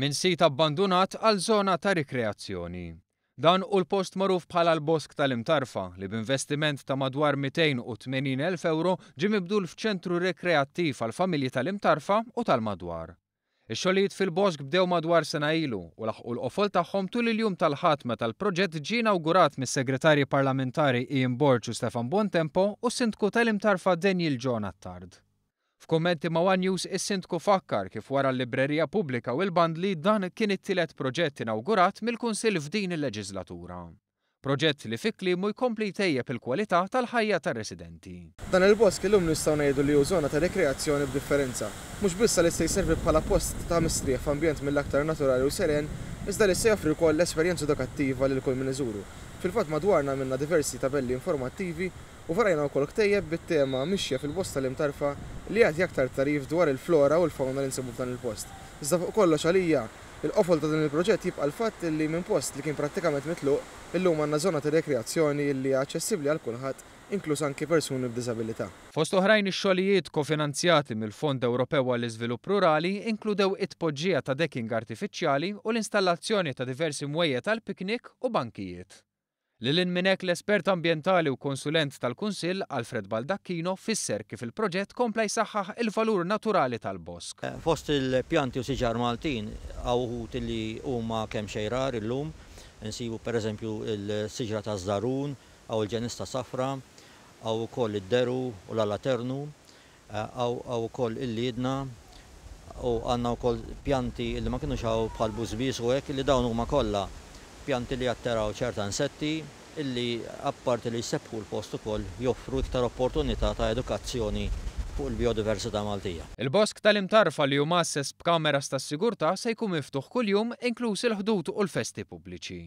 minn sit abbandunat għal zona ta' rikreazzjoni. Dan u l-post maruf bħala l-bosk tal-imtarfa li b'investiment ta' madwar 280.000 euro ġim mibdul f'ċentru rekreattiv għal familji tal-imtarfa u tal-madwar. Ix-xogħlijiet fil-bosk bdew madwar sena ilu u laħqu l-qofol tagħhom tul il-jum tal-ħatma tal-proġett ġi inawgurat mis-segretarji parlamentari Ian Borċu Stefan Bontempo u sindku tal-imtarfa Daniel John Attard. F'kommenti ma' One News is-sindku fakkar kif wara l-librerija pubblika u l-bandli dan kien it-tielet proġett inawgurat mill-Kunsill f'din il-leġislatura. Proġett li fikli mu jkompli tejjeb il-kwalità tal-ħajja tar-residenti. Dan il-bosk kellum nistgħu ngħidu li hu żona ta' rekreazzjoni b'differenza. Mhux biss li se jservi bħala post ta' mistrieħ f'ambjent mill-aktar naturali u seren, iżda li se joffri wkoll l-esperjenza edukattiva lil kull min iżuru. Fil-fat madwarna minna diversi tabelli informattivi u farajna u kol ktejjeb bit-tema mixja fil-bosta li mtarfa li għati aktar tarif dwar il-flora u l-fauna li nsibu dan il-post. Iżda fuq kollox għalija il-qofol ta' din il-proġett jibqa' l fat li minn post li kien prattikament mitluq illum għandna zona ta' rekreazzjoni li aċċessibbli għal kulħadd inkluż anki persuni b'diżabilità. Fost oħrajn ix-xogħlijiet kofinanzjati mill-Fond Ewropew għall iżvilupp Rurali inkludew it-poġġija ta' deking artifiċjali u l-installazzjoni ta' diversi mwejjed tal piknik u bankijiet. Lilin minnek l-espert ambientali u konsulent tal-Kunsill Alfred Baldacchino fisser kif il-proġett kompla jsaħħaħ il-valur naturali tal-bosk. Eh, fost il-pjanti u siġar Maltin għawħut li huma kemm xejrar illum, nsibu per eżempju il-siġra ta' Zdarun, għaw il-ġenis ta' Safra, għaw ukoll id-deru u l-alaternu, eh, għaw kol il-lidna, u għanna kol pjanti li ma kienu xaw bħal buzbis u hekk li dawn huma kollha pjanti li jatteraw ċerta insetti illi apparti li jsebħu l-post ukoll joffru iktar opportunità ta' edukazzjoni fuq il-biodiversità Maltija. Il-bosk tal-imtarfa li jumasses b'Kamera tas sigurta se jkun miftuħ kuljum inkluż il-ħdut u l-festi pubbliċi.